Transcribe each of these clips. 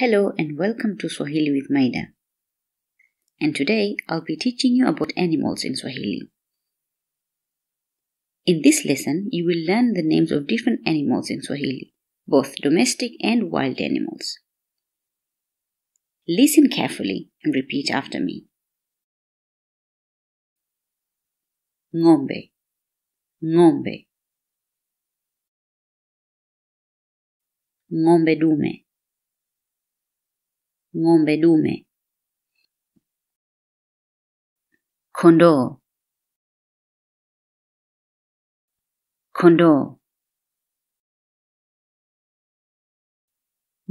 Hello and welcome to Swahili with Maida. And today I'll be teaching you about animals in Swahili. In this lesson, you will learn the names of different animals in Swahili, both domestic and wild animals. Listen carefully and repeat after me. Ngombe, ngombe, ngombe dume, Ngombe dume. Kondoo kondoo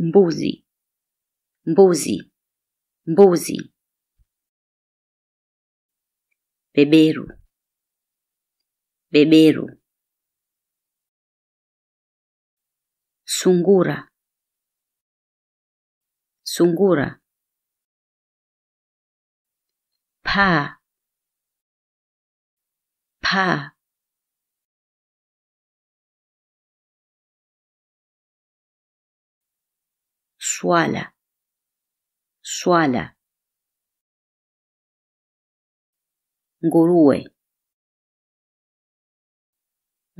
mbuzi mbuzi mbuzi beberu beberu sungura Sungura. Pa. Pa. Suala. Suala. Ngurue.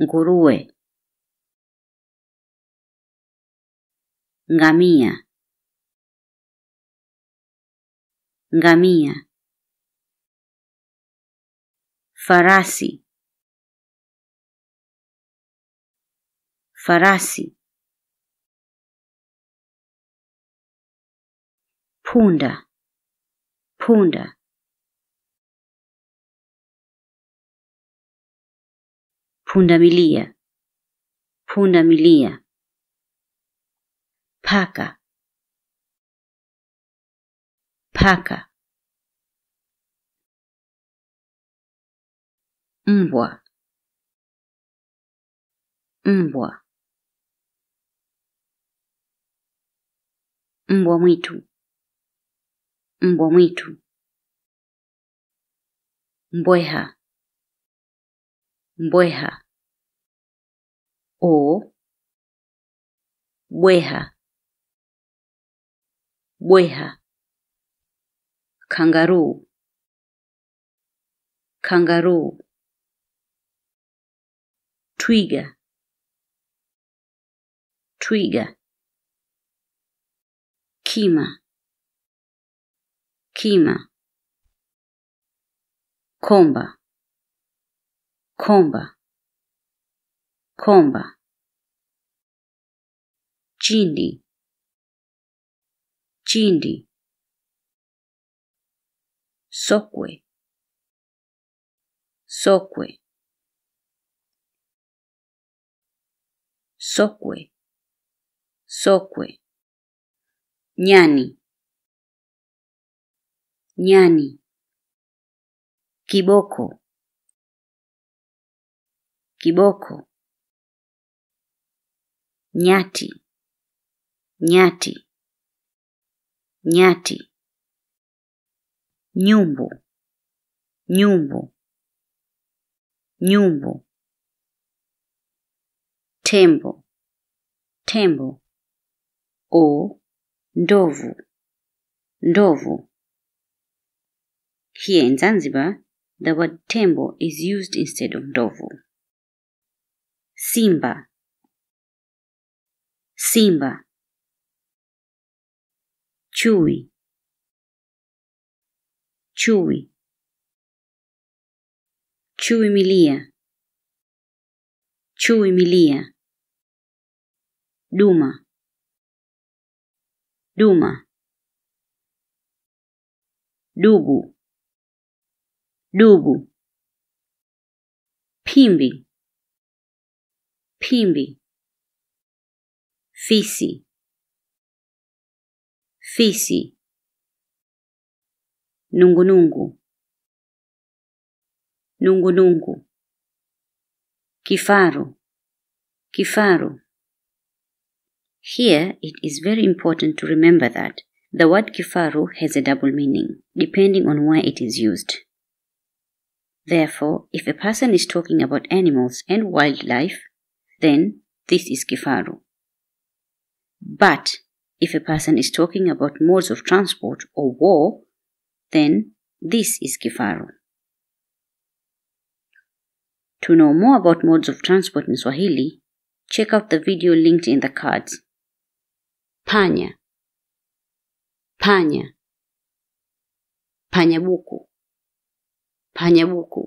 Ngurue. Ngamia. ngamia farasi farasi punda punda Punda milia. paka Paka. Mbwa. Mbwa. Mbwa mwitu. Mbwa mwitu. Mbweha. Mbweha. O. Bweha. Bweha. kangaroo kangaroo twiga twiga kima kima komba komba komba chindi chindi sokwe sokwe sokwe sokwe nyani nyani kiboko kiboko nyati nyati nyati Nyumbu, nyumbu, nyumbu. Tembo, tembo. O, ndovu, ndovu. Here in Zanzibar, the word tembo is used instead of ndovu. Simba, simba. Chui, Chui. Chui milia. Chui milia. Duma. Duma. Dubu. Dubu. Pimbi. Pimbi. Fisi. Fisi. nungunungu nungunungu kifaru kifaru here it is very important to remember that the word kifaru has a double meaning depending on where it is used therefore if a person is talking about animals and wildlife then this is kifaru but if a person is talking about modes of transport or war then this is Kifaru. To know more about modes of transport in Swahili, check out the video linked in the cards. Panya, Panya, Panyabuku, Panyabuku,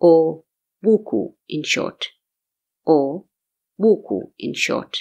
or Buku in short, or Buku in short.